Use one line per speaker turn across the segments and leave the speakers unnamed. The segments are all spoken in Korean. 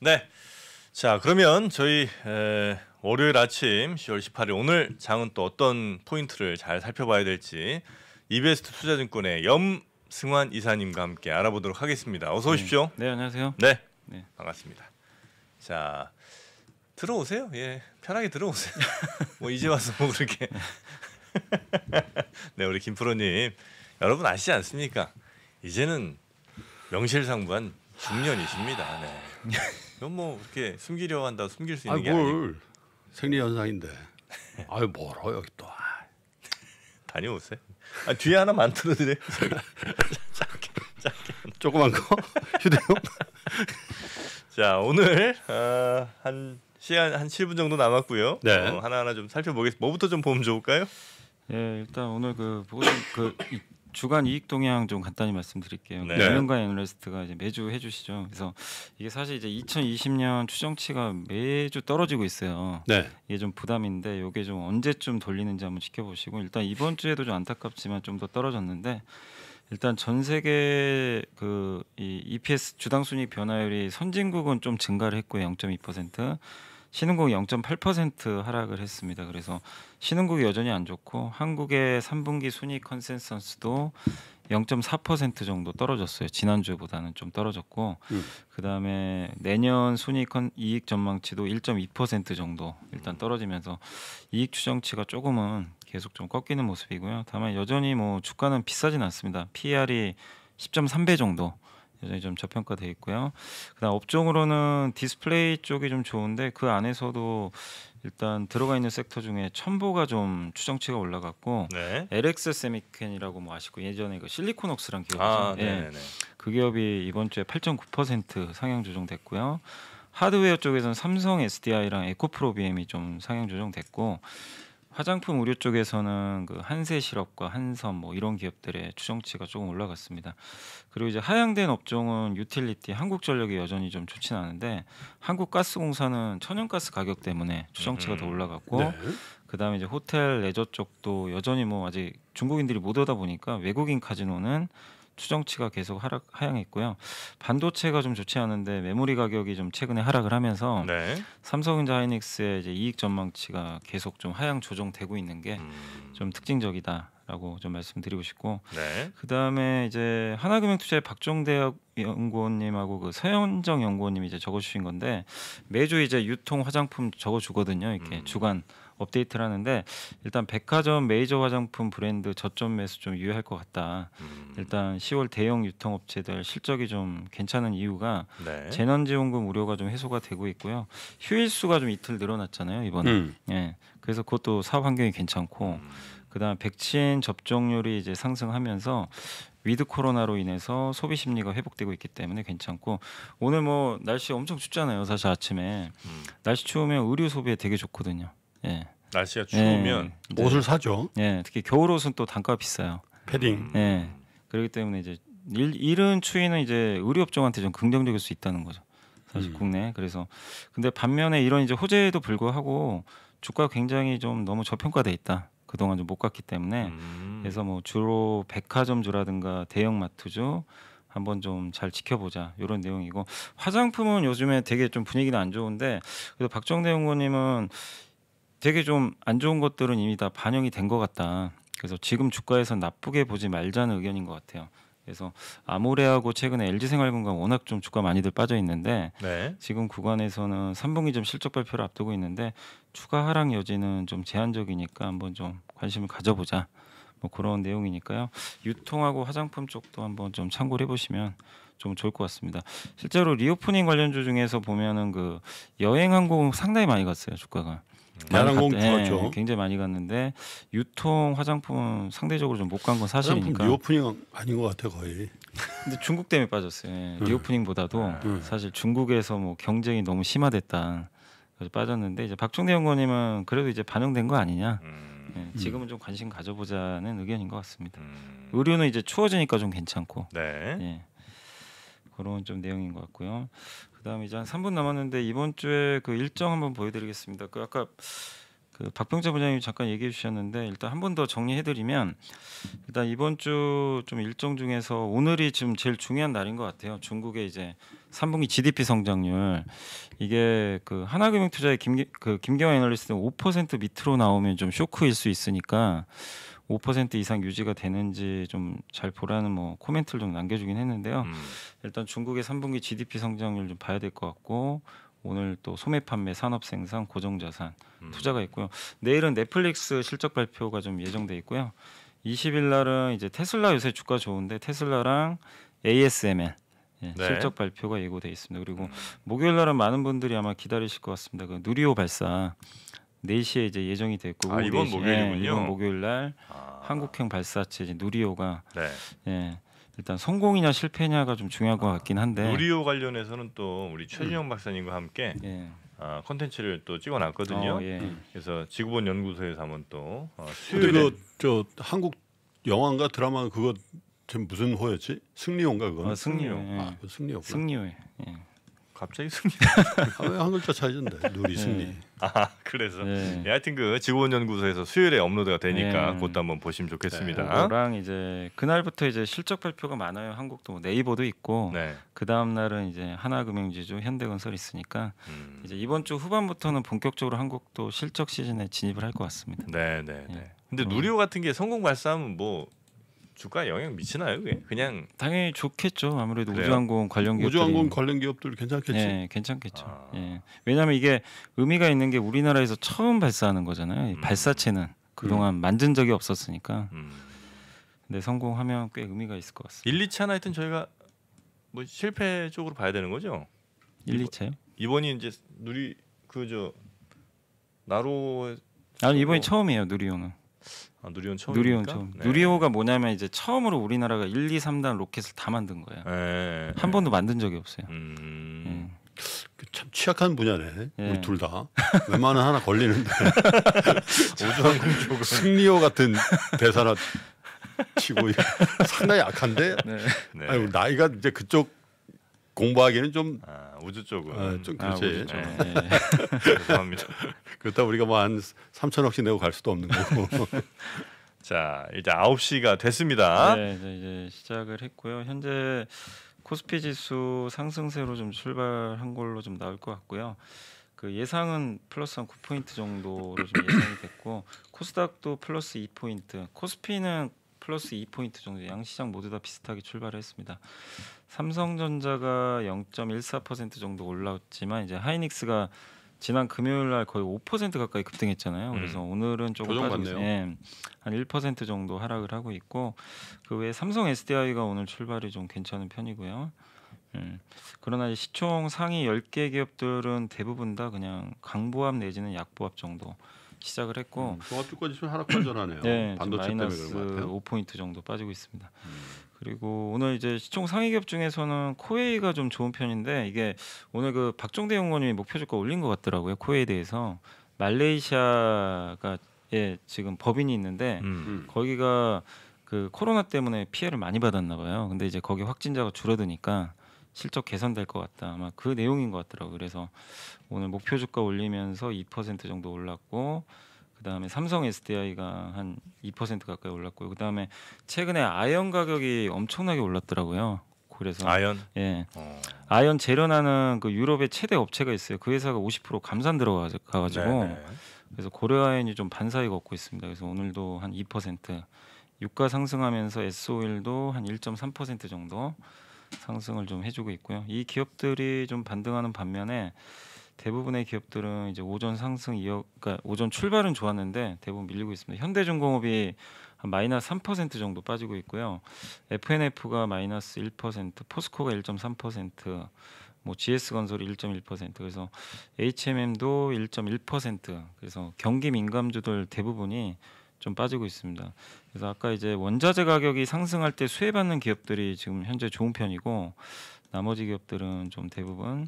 네. 자, 그러면 저희 에, 월요일 아침 10월 18일 오늘 장은 또 어떤 포인트를 잘 살펴봐야 될지 이베스트 투자증권의 염승환 이사님과 함께 알아보도록 하겠습니다. 어서 네. 오십시오. 네, 네 안녕하세요. 네. 네. 반갑습니다. 자, 들어오세요. 예, 편하게 들어오세요. 뭐 이제 와서 뭐 그렇게. 네, 우리 김프로님 여러분 아시지 않습니까? 이제는 명실상부한 중년이십니다. 네. 그뭐 이렇게 숨기려 한다 숨길 수 있는 게 아니고
생리 현상인데.
아유 멀어요 또. 아. 다녀오세요. 아, 뒤에 하나 만들어드려. 짧게, 짧게. 조그만 거 휴대용. 자 오늘 어, 한 시간 한 7분 정도 남았고요. 네. 어, 하나하나 좀 살펴보겠습니다.
뭐부터 좀 보면 좋을까요? 예, 일단 오늘 그 보고 그 주간 이익 동향 좀 간단히 말씀드릴게요. 네. 금융과 그러니까 애널리스트가 이제 매주 해주시죠. 그래서 이게 사실 이제 2020년 추정치가 매주 떨어지고 있어요. 네. 이게 좀 부담인데 이게 좀 언제쯤 돌리는지 한번 지켜보시고 일단 이번 주에도 좀 안타깝지만 좀 더 떨어졌는데 일단 전 세계 그이 EPS 주당 순위 변화율이 선진국은 좀 증가를 했고요. 0.2%. 신흥국 0.8% 하락을 했습니다. 그래서 신흥국이 여전히 안 좋고 한국의 3분기 순위 컨센서스도 0.4% 정도 떨어졌어요. 지난주보다는 좀 떨어졌고 음. 그다음에 내년 순위 컨 이익 전망치도 1.2% 정도 일단 떨어지면서 이익 추정치가 조금은 계속 좀 꺾이는 모습이고요. 다만 여전히 뭐 주가는 비싸진 않습니다. PR이 e 10.3배 정도 여전히 좀 저평가돼 있고요. 그다음 업종으로는 디스플레이 쪽이 좀 좋은데 그 안에서도 일단 들어가 있는 섹터 중에 첨보가 좀 추정치가 올라갔고 네. LX 세미켄이라고 뭐 아시고 예전에 그 실리콘옥스란 기업이죠. 아, 네, 예. 네, 네. 그 기업이 이번 주에 8.9% 상향 조정됐고요. 하드웨어 쪽에서는 삼성 SDI랑 에코프로 BM이 좀 상향 조정됐고 화장품 의류 쪽에서는 그 한세 실업과 한섬 뭐 이런 기업들의 추정치가 조금 올라갔습니다. 그리고 이제 하향된 업종은 유틸리티, 한국전력이 여전히 좀 좋진 않은데 한국가스공사는 천연가스 가격 때문에 추정치가 음. 더 올라갔고 네. 그다음에 이제 호텔 레저 쪽도 여전히 뭐 아직 중국인들이 못 오다 보니까 외국인 카지노는 추정치가 계속 하락 하향했고요. 반도체가 좀 좋지 않은데 메모리 가격이 좀 최근에 하락을 하면서 네. 삼성전자 하이닉스의 이제 이익 전망치가 계속 좀 하향 조정되고 있는 게좀 음. 특징적이다. 라고 좀 말씀드리고 싶고 네. 그다음에 이제 하나금융투자의 박종대 연구원님하고 그 서현정 연구원님이 이제 적어주신 건데 매주 이제 유통 화장품 적어주거든요 이렇게 음. 주간 업데이트를 하는데 일단 백화점 메이저 화장품 브랜드 저점 매수 좀 유효할 것 같다. 음. 일단 10월 대형 유통업체들 실적이 좀 괜찮은 이유가 네. 재난지원금 우려가 좀 해소가 되고 있고요. 휴일 수가 좀 이틀 늘어났잖아요 이번에. 음. 예. 그래서 그것도 사업 환경이 괜찮고. 음. 그다음 백신 접종률이 이제 상승하면서 위드 코로나로 인해서 소비 심리가 회복되고 있기 때문에 괜찮고 오늘 뭐 날씨 엄청 춥잖아요 사실 아침에 음. 날씨 추우면 의류 소비에 되게 좋거든요
예. 날씨가 추우면 예, 옷을
사죠. 예, 특히 겨울 옷은 또 단가가 비싸요. 패딩. 음. 예. 그렇기 때문에 이제 일, 이른 추위는 이제 의류업종한테 좀 긍정적일 수 있다는 거죠. 사실 음. 국내. 그래서 근데 반면에 이런 이제 호재에도 불구하고 주가 굉장히 좀 너무 저평가돼 있다. 그동안 좀 못 갔기 때문에 음. 그래서 뭐 주로 백화점주라든가 대형마트주 한번 좀 잘 지켜보자 이런 내용이고 화장품은 요즘에 되게 좀 분위기는 안 좋은데 그래서 박정대 연구님은 원 되게 좀 안 좋은 것들은 이미 다 반영이 된 것 같다. 그래서 지금 주가에서 나쁘게 보지 말자는 의견인 것 같아요. 그래서 아모레하고 최근에 LG생활건강 워낙 좀 주가 많이들 빠져 있는데 네. 지금 구간에서는 3분기 좀 실적 발표를 앞두고 있는데 추가 하락 여지는 좀 제한적이니까 한번 좀 관심을 가져보자 뭐 그런 내용이니까요 유통하고 화장품 쪽도 한번 좀 참고를 해보시면 좀 좋을 것 같습니다. 실제로 리오프닝 관련주 중에서 보면은 그 여행 항공 상당히 많이 갔어요 주가가. 야간공 좋았죠. 예, 그렇죠. 굉장히 많이 갔는데 유통 화장품 상대적으로 좀 못 간 건 사실이니까.
리오프닝 아닌 것 같아 거의.
근데 중국 때문에 빠졌어요. 예, 음. 리오프닝보다도 네. 사실 중국에서 뭐 경쟁이 너무 심화됐다. 그래서 빠졌는데 이제 박종대 연구원님은 그래도 이제 반영된 거 아니냐. 네, 지금은 좀 관심 가져보자는 의견인 것 같습니다. 의료는 이제 추워지니까 좀 괜찮고. 네. 그런 좀 내용인 것 같고요. 그다음에 이제 한 3분 남았는데 이번 주에 그 일정 한번 보여드리겠습니다. 그 아까 그 박병자 부장님이 잠깐 얘기해 주셨는데 일단 한 번 더 정리해드리면 일단 이번 주 좀 일정 중에서 오늘이 지금 제일 중요한 날인 것 같아요. 중국의 이제 3분기 GDP 성장률 이게 그 하나금융투자의 김, 그 김경환 애널리스트는 5% 밑으로 나오면 좀 쇼크일 수 있으니까 5% 이상 유지가 되는지 좀 잘 보라는 뭐 코멘트를 좀 남겨주긴 했는데요. 음. 일단 중국의 3분기 GDP 성장률 좀 봐야 될 것 같고 오늘 또 소매 판매, 산업 생산, 고정 자산 음. 투자가 있고요. 내일은 넷플릭스 실적 발표가 좀 예정돼 있고요. 20일 날은 이제 테슬라 요새 주가 좋은데 테슬라랑 ASML 예, 네. 실적 발표가 예고돼 있습니다. 그리고 음. 목요일 날은 많은 분들이 아마 기다리실 것 같습니다. 그 누리호 발사 4시에 이제 예정이 됐고 아, 이번 네 목요일이군요. 예, 이번 목요일 날 아. 한국형 발사체 이제 누리호가 네. 예, 일단 성공이냐 실패냐가 좀중요할것 같긴 한데 누리호
관련해서는 또 우리 최진영 음. 박사님과 함께 예. 아, 컨텐츠를 또 찍어놨거든요. 어, 예. 음. 그래서 지구본 연구소에서 한번 또 어,
수요 그저 한국 영화인가 드라마 그거 지금 무슨 호였지? 승리호인가 그거? 아, 승리호. 승리호. 승리호. 예. 아, 그 승리호. 예. 갑자기 아, 예. 승리. 아, 왜한 글자 차이던데 누리 승리. 예.
아, 그래서 네. 예, 하여튼 그 직원 연구소에서 수요일에 업로드가 되니까 네. 그것도 한번 보시면 좋겠습니다. 네, 그거랑
이제 그날부터 이제 실적 발표가 많아요. 한국도 뭐 네이버도 있고 네. 그 다음 날은 이제 하나금융지주, 현대건설 있으니까 음. 이제 이번 주 후반부터는 본격적으로 한국도 실적 시즌에 진입을 할 것 같습니다.
네, 네, 네. 예. 근데 누리호 같은 게 성공 발사하면 뭐 주가 에 영향 미치나요? 그게? 그냥
당연히 좋겠죠. 아무래도 그래요? 우주항공 관련 기업 우주항공
관련 기업들 괜찮겠지. 예,
괜찮겠죠.
아. 예. 왜냐하면 이게 의미가 있는 게 우리나라에서 처음 발사하는 거잖아요. 음. 발사체는 그동안 음. 만든 적이 없었으니까. 음. 근데 성공하면 꽤 의미가 있을 것
같습니다. 1, 2차나 하여튼 저희가 뭐 실패 쪽으로 봐야 되는 거죠. 1, 2차요? 이번이 이제 누리 그 저 나로
아니 이번이 뭐 처음이에요 누리호는. 아, 누리온 처음. 누리온 처음. 네. 누리호가 뭐냐면 이제 처음으로 우리나라가 1, 2, 3단 로켓을 다 만든 거예요. 네. 한 번도 만든 적이 없어요. 음... 예. 그 참 취약한 분야네. 예. 우리 둘 다. 웬만한 하나 걸리는데. 오주항공 쪽은 승리호 같은
대사나 치고 상당히 약한데. 네. 아니, 네. 나이가 이제 그쪽 공부하기는 좀 아, 우주 쪽은 아, 좀 아, 그렇지. 아, 네. 죄송합니다. 그렇다 우리가 뭐한 3천억씩 내고 갈 수도
없는 거고. 자 이제 9시가 됐습니다. 네, 이제
시작을 했고요. 현재 코스피 지수 상승세로 좀 출발한 걸로 좀 나올 것 같고요. 그 예상은 플러스 한 9포인트 정도로 좀 예상이 됐고 코스닥도 플러스 2포인트, 코스피는 플러스 2포인트 정도 양시장 모두 다 비슷하게 출발을 했습니다. 삼성전자가 0.14% 정도 올라왔지만 이제 하이닉스가 지난 금요일 날 거의 5% 가까이 급등했잖아요. 음. 그래서 음. 오늘은 조금 빠지네요. 예, 한1% 정도 하락을 하고 있고 그 외에 삼성 SDI가 오늘 출발이 좀 괜찮은 편이고요. 음. 그러나 시총 상위 10개 기업들은 대부분 다 그냥 강보합 내지는 약보합 정도 시작을 했고 음, 종합주까지
네, 지금 하락 관전하네요. 네, 반도체 마이너스 때문에
5포인트 정도 빠지고 있습니다. 음. 그리고 오늘 이제 시총 상위기업 중에서는 코웨이가 좀 좋은 편인데 이게 오늘 그 박종대 연구원이 목표 주가 올린 것 같더라고요. 코웨이에 대해서 말레이시아가 예, 지금 법인이 있는데 음. 음. 거기가 그 코로나 때문에 피해를 많이 받았나 봐요. 근데 이제 거기 확진자가 줄어드니까 실적 개선될 것 같다. 아마 그 내용인 것같더라고 그래서 오늘 목표 주가 올리면서 2% 정도 올랐고 그다음에 삼성 SDI가 한 2% 가까이 올랐고요. 그다음에 최근에 아연 가격이 엄청나게 올랐더라고요. 그래서 아연 예 어. 아연 재련하는 그 유럽의 최대 업체가 있어요. 그 회사가 50% 감산 들어가가지고 네네. 네. 그래서 고려아연이 좀반사이걷고 있습니다. 그래서 오늘도 한 2% 유가 상승하면서 S 오일도 한 1.3% 정도 상승을 좀 해주고 있고요. 이 기업들이 좀 반등하는 반면에 대부분의 기업들은 이제 오전 상승 이어 그러니까 오전 출발은 좋았는데 대부분 밀리고 있습니다. 현대중공업이 마이너스 3% 정도 빠지고 있고요. FNF가 마이너스 1%, 포스코가 1.3%, 뭐 GS건설이 1.1% 그래서 HMM도 1.1% 그래서 경기 민감주들 대부분이 좀 빠지고 있습니다. 그래서 아까 이제 원자재 가격이 상승할 때 수혜받는 기업들이 지금 현재 좋은 편이고 나머지 기업들은 좀 대부분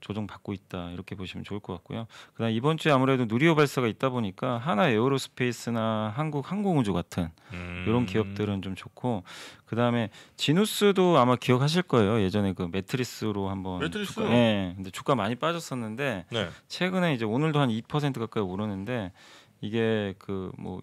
조정받고 있다 이렇게 보시면 좋을 것 같고요. 그다음 이번 주에 아무래도 누리호 발사가 있다 보니까 하나 에어로스페이스나 한국 항공우주 같은 음. 이런 기업들은 좀 좋고 그다음에 지누스도 아마 기억하실 거예요. 예전에 그 매트리스로 한번 매트리스 주가, 네, 근데 주가 많이 빠졌었는데 네. 최근에 이제 오늘도 한 2% 가까이 오르는데 이게 그뭐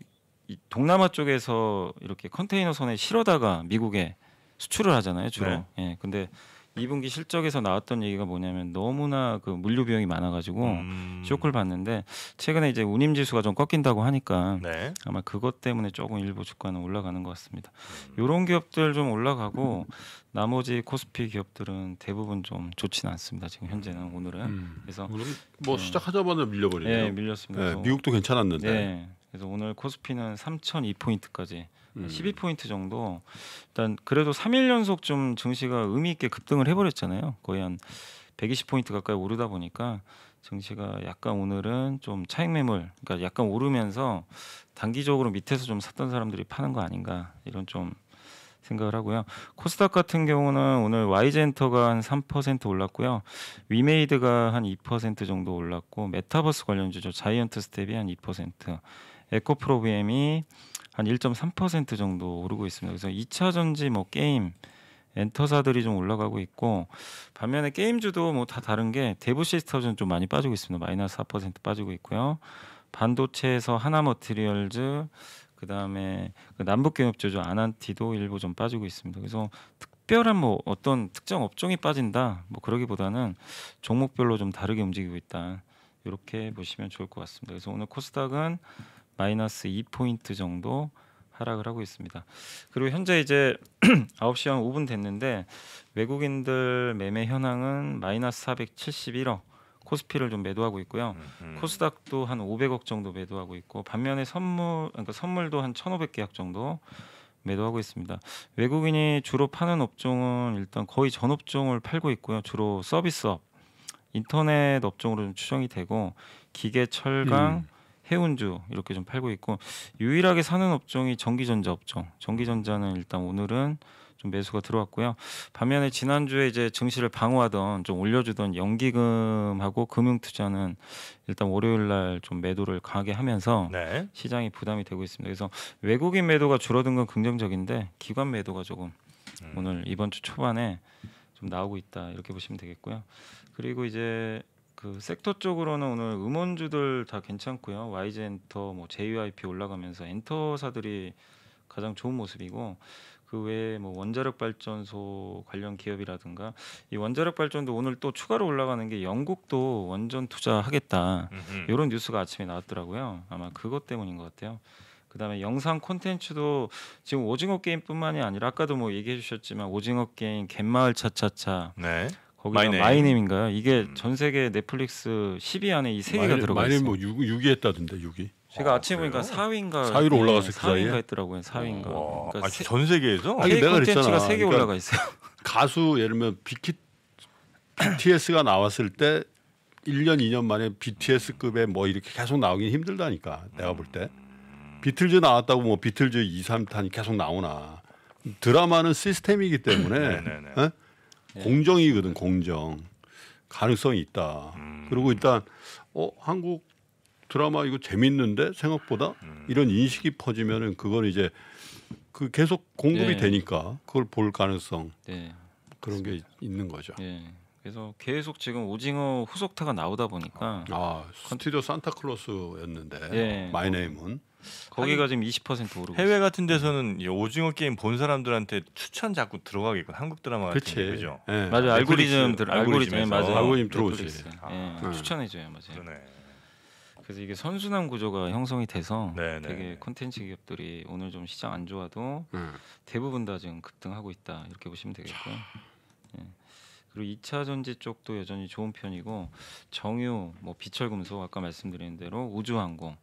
동남아 쪽에서 이렇게 컨테이너 선에 실어다가 미국에 수출을 하잖아요 주로. 네. 예. 근데 2분기 실적에서 나왔던 얘기가 뭐냐면 너무나 그 물류 비용이 많아가지고 음. 쇼크를 받는데 최근에 이제 운임 지수가 좀 꺾인다고 하니까 네. 아마 그것 때문에 조금 일부 주가는 올라가는 것 같습니다. 이런 음. 기업들 좀 올라가고 나머지 코스피 기업들은 대부분 좀 좋지는 않습니다. 지금 현재는 오늘은 음. 그래서
뭐 네. 시작하자마자 밀려버리네요. 예, 밀렸습니다. 네, 미국도 괜찮았는데 네,
그래서 오늘 코스피는 3,002포인트까지 음. 12포인트 정도 일단 그래도 3일 연속 좀 증시가 의미 있게 급등을 해버렸잖아요. 거의 한 120포인트 가까이 오르다 보니까 증시가 약간 오늘은 좀 차익 매물 그러니까 약간 오르면서 단기적으로 밑에서 좀 샀던 사람들이 파는 거 아닌가 이런 좀 생각을 하고요. 코스닥 같은 경우는 오늘 와이젠터가 한 3% 올랐고요. 위메이드가 한 2% 정도 올랐고 메타버스 관련주죠. 자이언트 스텝이 한 2%. 에코프로비엠이 한 1.3% 정도 오르고 있습니다. 그래서 2차 전지 뭐 게임 엔터사들이 좀 올라가고 있고 반면에 게임주도 뭐 다 다른 게 대부 시스터즈는 좀 많이 빠지고 있습니다. 마이너스 4% 빠지고 있고요. 반도체에서 하나머트리얼즈 그다음에 그 남북경협제조 아난티도 일부 좀 빠지고 있습니다. 그래서 특별한 뭐 어떤 특정 업종이 빠진다 뭐 그러기보다는 종목별로 좀 다르게 움직이고 있다 이렇게 보시면 좋을 것 같습니다. 그래서 오늘 코스닥은 마이너스 2포인트 정도 하락을 하고 있습니다. 그리고 현재 이제 9시 한 5분 됐는데 외국인들 매매 현황은 마이너스 471억 코스피를 좀 매도하고 있고요. 음흠. 코스닥도 한 500억 정도 매도하고 있고 반면에 선물 그러니까 선물도 한 1,500계약 정도 매도하고 있습니다. 외국인이 주로 파는 업종은 일단 거의 전 업종을 팔고 있고요. 주로 서비스업, 인터넷 업종으로 좀 추정이 되고 기계, 철강, 음. 해운주 이렇게 좀 팔고 있고 유일하게 사는 업종이 전기전자 업종. 전기전자는 일단 오늘은 좀 매수가 들어왔고요. 반면에 지난주에 이제 증시를 방어하던 좀 올려주던 연기금하고 금융투자는 일단 월요일 날 좀 매도를 강하게 하면서 네. 시장이 부담이 되고 있습니다. 그래서 외국인 매도가 줄어든 건 긍정적인데 기관 매도가 조금 음. 오늘 이번 주 초반에 좀 나오고 있다 이렇게 보시면 되겠고요. 그리고 이제 그 섹터 쪽으로는 오늘 음원주들 다 괜찮고요. YG 엔터, 뭐 JYP 올라가면서 엔터사들이 가장 좋은 모습이고 그 외에 뭐 원자력 발전소 관련 기업이라든가 이 원자력 발전도 오늘 또 추가로 올라가는 게 영국도 원전 투자하겠다 음 이런 뉴스가 아침에 나왔더라고요. 아마 그것 때문인 것 같아요. 그다음에 영상 콘텐츠도 지금 오징어 게임뿐만이 아니라 아까도 뭐 얘기해 주셨지만 오징어 게임 갯마을 차차차 네. 거기 마이네임. 마이네임인가요? 이게 음. 전 세계 넷플릭스 10위 안에 이세 개가 들어가 있어요. 뭐 6, 6위 했다던데 6위. 제가 아, 침에 보니까 4위인가 4위로 올라갔어그 사이에? 4위인가 했더라고요. 4위인가. 와, 그러니까 아, 세, 전 세계에서? 아니, 내가 그랬잖아. 세개 그러니까 올라가 있어요.
가수 예를 들면 비키 BTS가 나왔을 때 1년 2년 만에 BTS급에 뭐 이렇게 계속 나오긴 힘들다니까. 내가 볼 때. 음. 비틀즈 나왔다고 뭐 비틀즈 2, 3탄이 계속 나오나. 드라마는 시스템이기 때문에 네, 네, 네. 예. 공정이거든 공정 가능성이 있다. 음. 그리고 일단 어 한국 드라마 이거 재밌는데 생각보다 음. 이런 인식이 퍼지면은 그건 이제 그 계속 공급이 네. 되니까 그걸 볼 가능성 네. 그런 맞습니다. 게 있는 거죠. 네.
그래서 계속 지금 오징어 후속타가 나오다 보니까 아 스튜디오 산타클로스였는데
마이네임은
거기가 지금 20% 오르고
해외 같은 데서는 음. 오징어 게임 본 사람들한테 추천 자꾸
들어가겠끔 한국 드라마 같은 그치. 데 그죠? 네. 맞아요. 알고리즘 들 알고리즘 아, 맞아요. 알고리즘 들어오지. 아, 아. 네. 추천해 줘요. 맞아요. 그러네. 그래서 이게 선순환 구조가 형성이 돼서 네네. 네. 되게 콘텐츠 기업들이 오늘 좀 시장 안 좋아도 음. 대부분 다 지금 급등하고 있다 이렇게 보시면 되겠고요. 예. 그리고 2차 전지 쪽도 여전히 좋은 편이고 정유, 뭐 비철금속 아까 말씀드린 대로 우주항공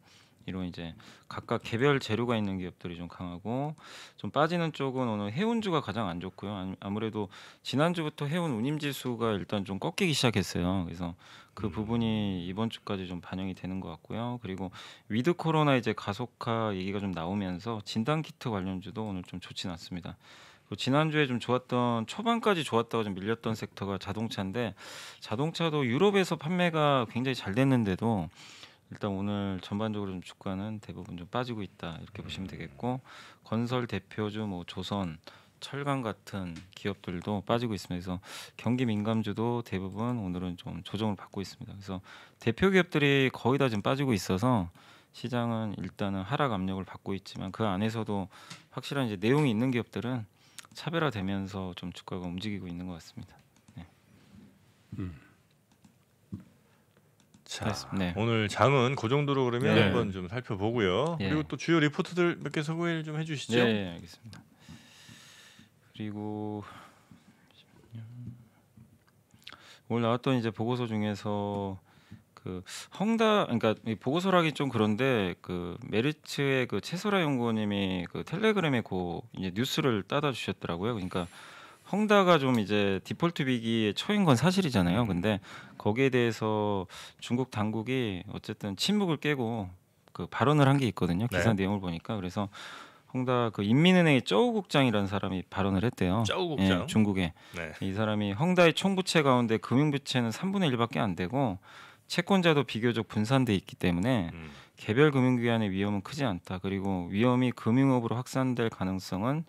이런 이제 각각 개별 재료가 있는 기업들이 좀 강하고 좀 빠지는 쪽은 오늘 해운주가 가장 안 좋고요. 아, 아무래도 지난주부터 해운 운임 지수가 일단 좀 꺾이기 시작했어요. 그래서 그 음. 부분이 이번 주까지 좀 반영이 되는 것 같고요. 그리고 위드 코로나 이제 가속화 얘기가 좀 나오면서 진단 키트 관련주도 오늘 좀 좋진 않습니다. 지난주에 좀 좋았던 초반까지 좋았다고좀 밀렸던 섹터가 자동차인데 자동차도 유럽에서 판매가 굉장히 잘 됐는데도 일단 오늘 전반적으로 좀 주가는 대부분 좀 빠지고 있다 이렇게 음. 보시면 되겠고 건설 대표주 뭐 조선 철강 같은 기업들도 빠지고 있습니다. 그래서 경기 민감주도 대부분 오늘은 좀 조정을 받고 있습니다. 그래서 대표 기업들이 거의 다 지금 빠지고 있어서 시장은 일단은 하락 압력을 받고 있지만 그 안에서도 확실한 이제 내용이 있는 기업들은 차별화되면서 좀 주가가 움직이고 있는 것 같습니다. 네. 음. 자,
네. 오늘 장은 그 정도로 그러면 네. 한번 좀 살펴보고요. 예. 그리고 또 주요 리포트들 몇 개 소개를 좀 해주시죠. 네,
알겠습니다. 그리고 오늘 나왔던 이제 보고서 중에서 그 헝다 그러니까 이 보고서라기 좀 그런데 그 메르츠의 그최소라 연구원님이 그 텔레그램에 고그 이제 뉴스를 따다 주셨더라고요. 그러니까 헝다가 좀 이제 디폴트 위기에 처인 건 사실이잖아요. 근데 거기에 대해서 중국 당국이 어쨌든 침묵을 깨고 그 발언을 한 게 있거든요. 네. 기사 네. 내용을 보니까 그래서 헝다 그 인민은행의 쩌우 국장이라는 사람이 발언을 했대요. 쩌우 예, 국장 예, 중국에 네. 이 사람이 헝다의 총부채 가운데 금융부채는 3분의 1밖에 안 되고 채권자도 비교적 분산돼 있기 때문에 음. 개별 금융기관의 위험은 크지 않다. 그리고 위험이 금융업으로 확산될 가능성은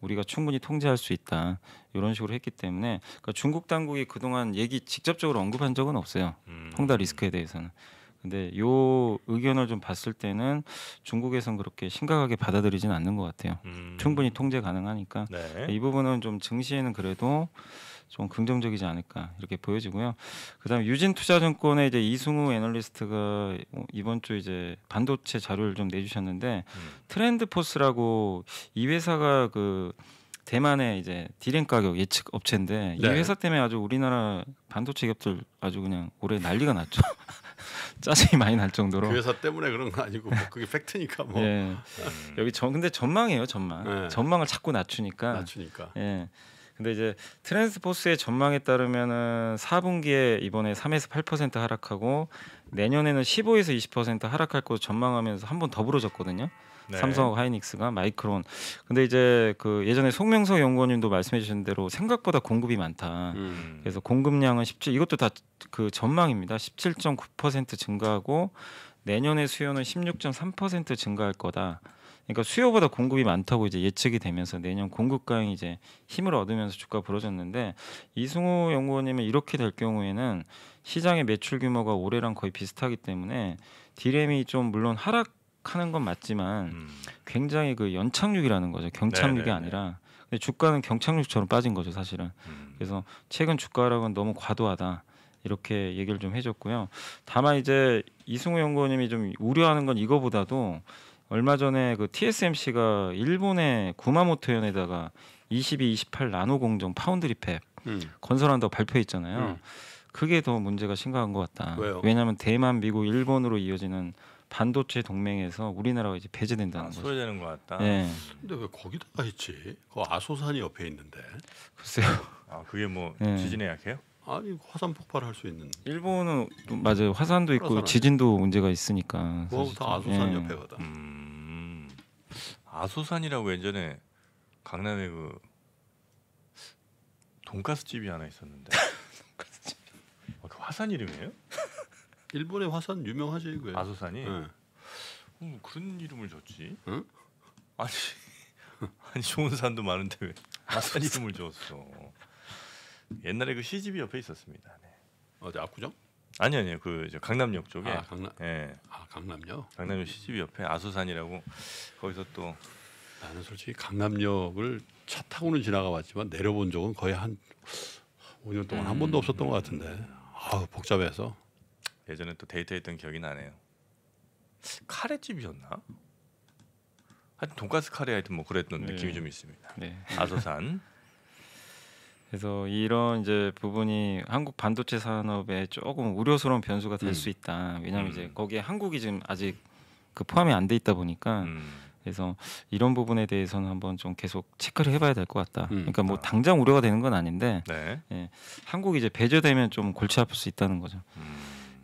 우리가 충분히 통제할 수 있다 이런 식으로 했기 때문에 그러니까 중국 당국이 그동안 얘기 직접적으로 언급한 적은 없어요 음. 홍다 음. 리스크에 대해서는 근데 요 의견을 좀 봤을 때는 중국에선 그렇게 심각하게 받아들이진 않는 것 같아요 음. 충분히 통제 가능하니까 네. 이 부분은 좀 증시에는 그래도 좀 긍정적이지 않을까 이렇게 보여지고요. 그다음 유진투자증권의 이제 이승우 애널리스트가 이번 주 이제 반도체 자료를 좀 내주셨는데 음. 트렌드포스라고 이 회사가 그 대만의 이제 디램 가격 예측 업체인데 네. 이 회사 때문에 아주 우리나라 반도체 기업들 아주 그냥 올해 난리가 났죠. 짜증이 많이 날 정도로. 그 회사 때문에 그런 거 아니고 뭐 그게 팩트니까 뭐. 예. 음. 여기 전 근데 전망이에요 전망. 네. 전망을 자꾸 낮추니까. 낮추니까. 예. 근데 이제 트랜스포스의 전망에 따르면은 4분기에 이번에 3에서 8% 하락하고 내년에는 15에서 20% 하락할 것으로 전망하면서 한 번더 부러졌거든요. 네. 삼성 하이닉스가 마이크론. 근데 이제 그 예전에 송명석 연구원님도 말씀해 주신 대로 생각보다 공급이 많다. 음. 그래서 공급량은 17 이것도 다 그 전망입니다. 17.9% 증가하고 내년에 수요는 16.3% 증가할 거다. 그러니까 수요보다 공급이 많다고 이제 예측이 되면서 내년 공급 가형이 이제 힘을 얻으면서 주가 부러졌는데 이승우 연구원님은 이렇게 될 경우에는 시장의 매출 규모가 올해랑 거의 비슷하기 때문에 디램이 좀 물론 하락하는 건 맞지만 음. 굉장히 그 연착륙이라는 거죠 경착륙이 네네네. 아니라 근데 주가는 경착륙처럼 빠진 거죠 사실은 음. 그래서 최근 주가 하락은 너무 과도하다 이렇게 얘기를 좀 해줬고요 다만 이제 이승우 연구원님이 좀 우려하는 건 이거보다도 얼마 전에 그 TSMC가 일본의 구마모토현에다가 22, 28 나노 공정 파운드 리팩 음. 건설한다고 발표했잖아요. 음. 그게 더 문제가 심각한 것 같다. 왜요? 왜냐하면 대만, 미국, 일본으로 이어지는 반도체 동맹에서 우리나라가 이제 배제된다는 아, 거죠. 소외되는 것 같다. 예.
근데 왜 거기다가 했지? 그 아소산이 옆에 있는데. 글쎄요. 아 그게 뭐 예. 지진에 약해요? 아니 화산 폭발할 수 있는. 일본은
맞아요. 화산도 있고 지진도 문제가 있으니까. 그거부터 아소산 예. 옆에
가다. 음. 아소산이라고 예전에 강남에 그 돈가스 집이 하나 있었는데. 아, 그 화산 이름이에요? 일본의 화산 유명하지 그 아소산이. 네. 음, 그런 이름을 줬지? 응? 아니 아니 좋은 산도 많은데 왜 아산 이름을 줬어? 옛날에 그 시집이 옆에 있었습니다. 네. 어디 아, 네, 압구정? 아니 요 아니요 그 강남역 쪽에 아, 강남 예. 아 강남역 강남역 시집 옆에 아수산이라고 거기서 또 나는 솔직히
강남역을 차 타고는 지나가 봤지만 내려본 적은 거의 한 5년 동안 음. 한 번도 없었던 것 같은데 아 복잡해서
예전에 또 데이트했던 기억이 나네요 카레집이었나
하여튼 돈가스 카레 하여튼 뭐 그랬던 네. 느낌이 좀
있습니다 네.
아소산 그래서 이런 이제 부분이 한국 반도체 산업에 조금 우려스러운 변수가 될수 음. 있다. 왜냐하면 이제 음. 거기에 한국이 지금 아직 그 포함이 안 돼 있다 보니까 음. 그래서 이런 부분에 대해서는 한번 좀 계속 체크를 해봐야 될 것 같다. 음. 그러니까 뭐 아. 당장 우려가 되는 건 아닌데 네. 예, 한국이 이제 배제되면 좀 골치 아플 수 있다는 거죠. 음.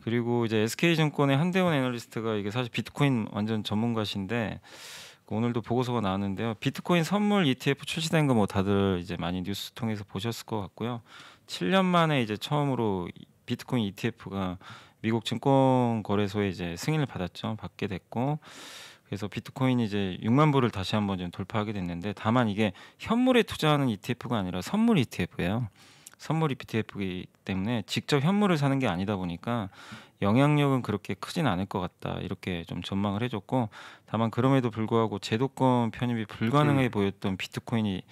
그리고 이제 SK증권의 한대원 애널리스트가 이게 사실 비트코인 완전 전문가신데 오늘도 보고서가 나왔는데요. 비트코인 선물 ETF 출시된 거 뭐 다들 이제 많이 뉴스 통해서 보셨을 것 같고요. 7년 만에 이제 처음으로 비트코인 ETF가 미국 증권 거래소에 이제 승인을 받았죠. 받게 됐고 그래서 비트코인이 이제 6만 불을 다시 한번 좀 돌파하게 됐는데 다만 이게 현물에 투자하는 ETF가 아니라 선물 ETF예요. 선물이 BTF이기 때문에 직접 현물을 사는 게 아니다 보니까 영향력은 그렇게 크진 않을 것 같다 이렇게 좀 전망을 해줬고 다만 그럼에도 불구하고 제도권 편입이 불가능해 음. 보였던 비트코인이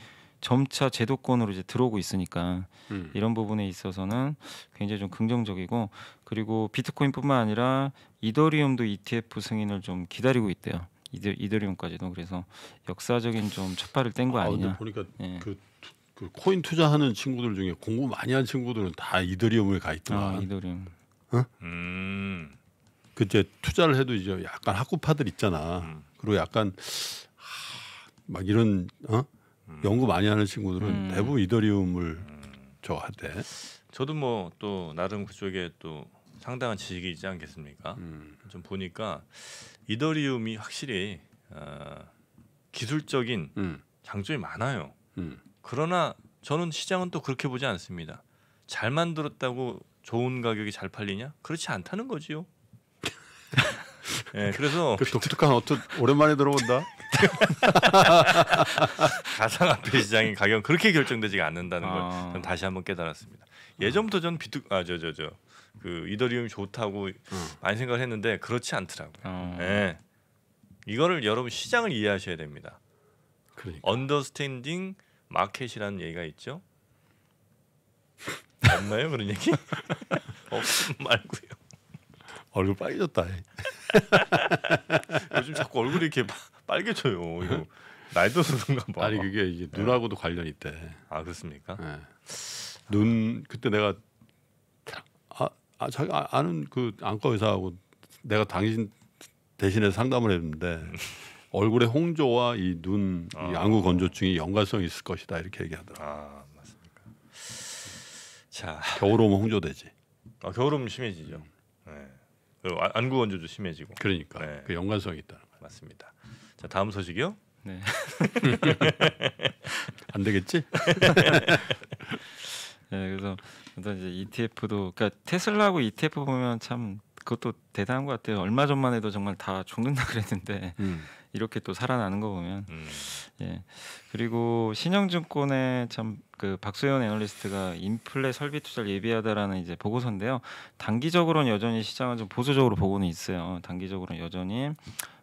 점차 제도권으로 이제 들어오고 있으니까 음. 이런 부분에 있어서는 굉장히 좀 긍정적이고 그리고 비트코인뿐만 아니라 이더리움도 ETF 승인을 좀 기다리고 있대요. 이더, 이더리움까지도 그래서 역사적인 좀 첫발을 뗀 거 아, 아니냐. 아, 보니까 예.
그그 코인 투자하는 친구들 중에 공부 많이 한 친구들은 다 이더리움에 가 있더만. 아, 이더리움. 어? 음. 그제 투자를 해도 이제 약간 학구파들 있잖아. 음. 그리고 약간 하, 막 이런 어? 음. 연구 많이 하는 친구들은 음. 대부분 이더리움을
좋아하대 음. 저도 뭐 또 나름 그쪽에 또 상당한 지식이 있지 않겠습니까? 음. 좀 보니까 이더리움이 확실히 어, 기술적인 음. 장점이 많아요. 그러나 저는 시장은 또 그렇게 보지 않습니다. 잘 만들었다고 좋은 가격이 잘 팔리냐? 그렇지 않다는 거지요. 네, 그래서
그 독특한 어트 오랜만에 들어본다.
가상화폐 시장의 가격 그렇게 결정되지가 않는다는 아. 다시 한번 깨달았습니다. 예전부터 전 비트 아 저 저저그 이더리움 좋다고 음. 많이 생각 했는데 그렇지 않더라고요. 아. 네. 이거를 여러분 시장을 이해하셔야 됩니다. 그러니까. 언더스탠딩 마켓이라는 얘기가 있죠. 없나요 그런 얘기? 없음 말고요. 얼굴 빨개졌다. 요즘 자꾸 얼굴이 이렇게 빨개져요. 이거 나이 들어서 그가 봐. 아니 그게 이제 눈하고도 네. 관련 이 있대. 아 그렇습니까?
네. 눈 그때 내가 아, 아 자기 아, 아는 그 안과 의사하고 내가 당신 대신에 상담을 했는데 얼굴의 홍조와 이눈 아. 양후 건조증이 연관성이 있을 것이다 이렇게 얘기하더라. 아 맞습니까? 자 겨울 오면 홍조되지.
아 겨울오면 심해지죠. 음. 네. 그 안구 건조도 심해지고. 그러니까 네. 그 연관성이 있다는 거요 맞습니다. 자
다음 소식이요. 네. 안 되겠지? 네, 그래서 일단 이제 ETF도 그러니까 테슬라하고 ETF 보면 참 그것도 대단한 것 같아요. 얼마 전만 해도 정말 다 죽는다 그랬는데 음. 이렇게 또 살아나는 거 보면 음. 예 그리고 신영증권의 참 그 박소연 애널리스트가 인플레 설비 투자를 예비하다라는 이제 보고서인데요 단기적으로는 여전히 시장은 좀 보수적으로 보고는 있어요 단기적으로는 여전히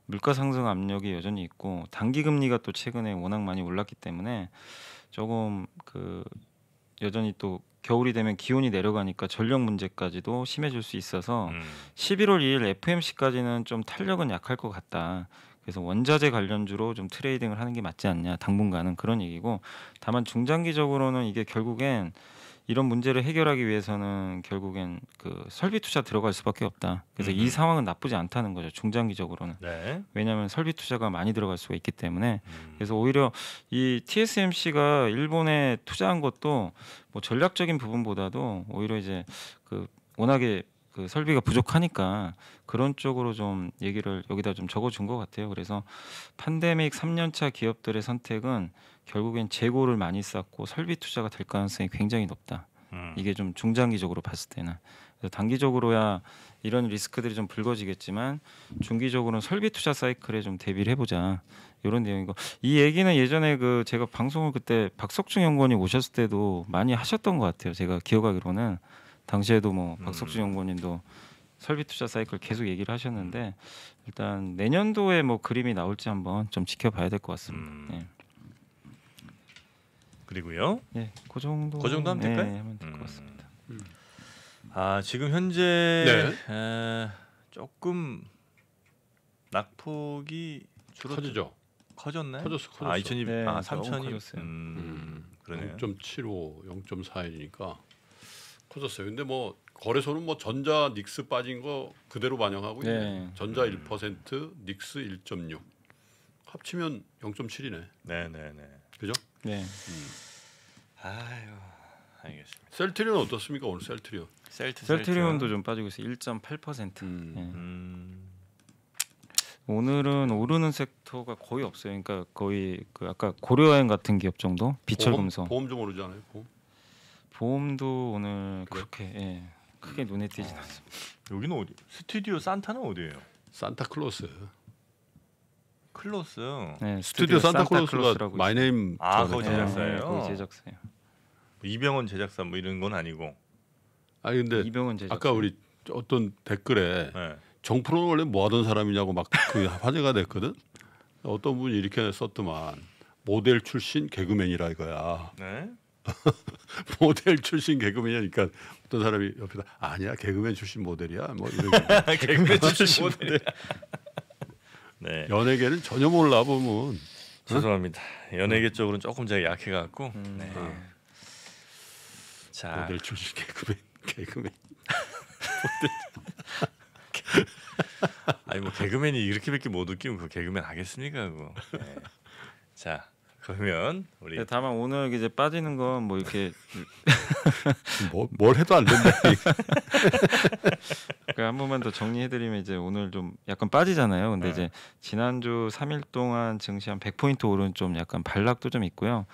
물가 상승 압력이 여전히 있고 단기 금리가 또 최근에 워낙 많이 올랐기 때문에 조금 그 여전히 또 겨울이 되면 기온이 내려가니까 전력 문제까지도 심해질 수 있어서 음. 11월 2일 FMC까지는 좀 탄력은 약할 것 같다. 그래서 원자재 관련주로 좀 트레이딩을 하는 게 맞지 않냐 당분간은 그런 얘기고 다만 중장기적으로는 이게 결국엔 이런 문제를 해결하기 위해서는 결국엔 그 설비 투자 들어갈 수밖에 없다. 그래서 음이 음. 상황은 나쁘지 않다는 거죠. 중장기적으로는. 네. 왜냐하면 설비 투자가 많이 들어갈 수가 있기 때문에. 음. 그래서 오히려 이 TSMC가 일본에 투자한 것도 뭐 전략적인 부분보다도 오히려 이제 그 워낙에 그 설비가 부족하니까 그런 쪽으로 좀 얘기를 여기다 좀 적어준 것 같아요. 그래서 팬데믹 3년차 기업들의 선택은 결국엔 재고를 많이 쌓고 설비 투자가 될 가능성이 굉장히 높다. 음. 이게 좀 중장기적으로 봤을 때는 단기적으로야 이런 리스크들이 좀 불거지겠지만 중기적으로는 설비 투자 사이클에 좀 대비를 해보자 이런 내용이고 이 얘기는 예전에 그 제가 방송을 그때 박석중 연구원이 오셨을 때도 많이 하셨던 것 같아요 제가 기억하기로는 당시에도 뭐 음. 박석준 연구원님도 설비 투자 사이클 계속 얘기를 하셨는데 음. 일단 내년도에 뭐 그림이 나올지 한번 좀 지켜봐야 될 것 같습니다. 음. 네. 그리고요. 네, 그 정도. 그 정도 하면 될까요? 네, 하면 될것 음. 같습니다. 음. 아 지금 현재
네. 에, 조금 낙폭이 줄어 커지죠. 커졌나요? 커졌어, 아, 커졌어. 아 2,200, 네, 아 3,000이 음, 음,
그러네요. 0.75, 0.41이니까 커졌어요. 근데 뭐 거래소는 뭐 전자 닉스 빠진 거 그대로 반영하고 있네. 네. 전자 1% 음. 닉스 1.6 합치면 0.7이네. 네네네. 그죠? 네. 음. 아유 알겠습니다. 셀트리온 어떻습니까 오늘 셀트리온? 셀트, 셀트리온도 좀 빠지고 있어요.
1.8%. 음. 네. 음. 오늘은 오르는 섹터가 거의 없어요. 그러니까 거의 그 아까 고려여행 같은 기업 정도 비철금속 보험, 보험 좀 오르지 않아요? 보험? 보험도 오늘 그렇게 예, 크게 눈에 띄진 아. 않습니다.
여기는 어디? 스튜디오 산타는 어디예요? 산타클로스. 클로스. 네, 스튜디오, 스튜디오 산타클로스가 마이네임 아, 그 제작사예요. 네, 제작사예요. 이병헌 제작사 뭐 이런 건 아니고. 아니 근데 이병헌 제작사. 아까 우리 어떤
댓글에 네. 정프로 원래 뭐 하던 사람이냐고 막그 화제가 됐거든. 어떤 분이 이렇게 썼더만 모델 출신 개그맨이라 이거야. 네. 모델 출신 개그맨이니까 그러니까 어떤 사람이 옆에다 아니야 개그맨 출신 모델이야 뭐 이런
개그맨 출신 모델 네. 연예계는 전혀 몰라 보면 죄송합니다 연예계 쪽으로는 조금 제가 약해갖고 음, 네. 어. 자 모델 출신 개그맨 개그맨 아니 뭐 개그맨이 이렇게밖에 못 웃기면 그 개그맨 하겠습니까 그거 네.
자 그러면 우리 네, 다만 오늘 이제 빠지는 건 뭐 이렇게 뭐, 뭘 해도 안 된다. 그러니까 한 번만 더 정리해드리면 이제 오늘 좀 약간 빠지잖아요. 근데 네. 이제 지난주 3일 동안 증시 한 100포인트 오른 좀 약간 반락도 좀 있고요.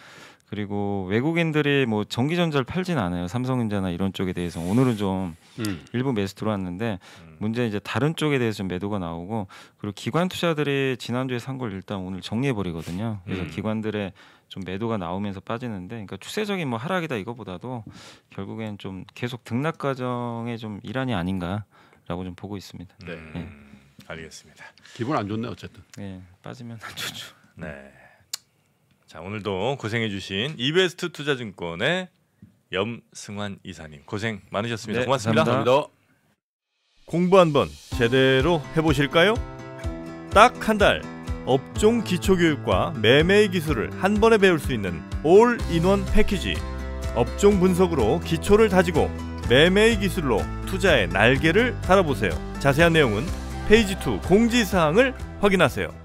그리고 외국인들이 뭐 전기전자를 팔진 않아요. 삼성전자나 이런 쪽에 대해서 오늘은 좀 음. 일부 매수 들어왔는데 음. 문제 이제 다른 쪽에 대해서 좀 매도가 나오고 그리고 기관 투자들이 지난주에 산 걸 일단 오늘 정리해 버리거든요. 그래서 음. 기관들의 좀 매도가 나오면서 빠지는데 그러니까 추세적인 뭐 하락이다 이거보다도 결국엔 좀 계속 등락 과정의 좀 일환이 아닌가라고 좀 보고 있습니다. 네. 네. 알겠습니다. 기분 안 좋네 어쨌든. 네, 빠지면 안 좋죠.
네. 자 오늘도 고생해주신 이베스트 투자증권의 염승환 이사님 고생 많으셨습니다. 네, 고맙습니다 감사합니다. 공부 한번 제대로 해보실까요? 딱 한 달 업종 기초교육과 매매 기술을 한 번에 배울 수 있는 올인원 패키지 업종 분석으로 기초를 다지고 매매 기술로 투자의 날개를 달아보세요.
자세한 내용은 페이지 2 공지사항을 확인하세요.